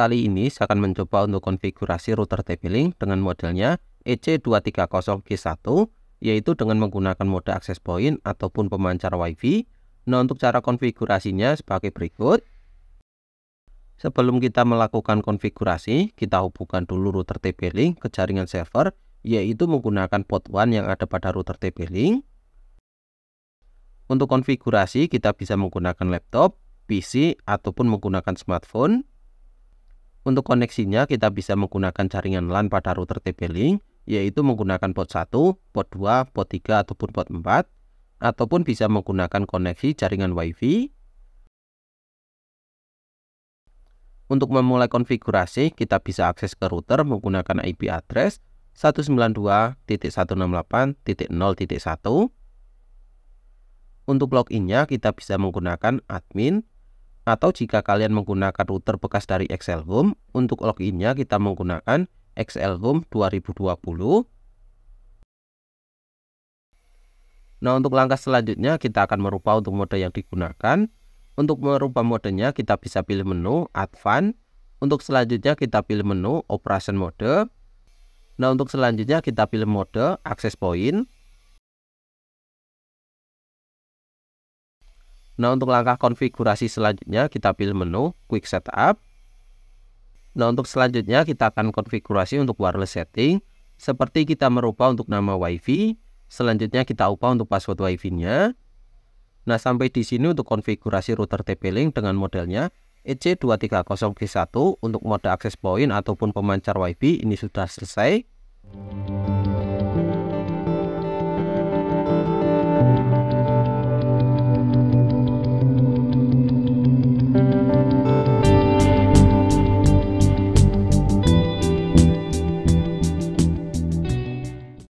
Kali ini saya akan mencoba untuk konfigurasi router TP-Link dengan modelnya EC230G1 yaitu dengan menggunakan mode access point ataupun pemancar WiFi. Nah untuk cara konfigurasinya sebagai berikut. Sebelum kita melakukan konfigurasi, kita hubungkan dulu router TP-Link ke jaringan server yaitu menggunakan port 1 yang ada pada router TP-Link. Untuk konfigurasi kita bisa menggunakan laptop, PC ataupun menggunakan smartphone. Untuk koneksinya kita bisa menggunakan jaringan LAN pada router TP-Link yaitu menggunakan port 1, port 2, port 3 ataupun port 4 ataupun bisa menggunakan koneksi jaringan WiFi. Untuk memulai konfigurasi, kita bisa akses ke router menggunakan IP address 192.168.0.1. Untuk nya kita bisa menggunakan admin atau jika kalian menggunakan router bekas dari XL Home, untuk loginnya kita menggunakan XL Home 2020. Nah untuk langkah selanjutnya kita akan merubah untuk mode yang digunakan. Untuk merubah modenya kita bisa pilih menu Advan. Untuk selanjutnya kita pilih menu Operation Mode. Nah untuk selanjutnya kita pilih mode Access Point. Nah untuk langkah konfigurasi selanjutnya kita pilih menu Quick Setup. Nah untuk selanjutnya kita akan konfigurasi untuk wireless setting. Seperti kita merubah untuk nama WiFi, selanjutnya kita ubah untuk password WiFi-nya. Nah sampai di sini untuk konfigurasi router TP-Link dengan modelnya EC230G1 untuk mode access point ataupun pemancar WiFi ini sudah selesai.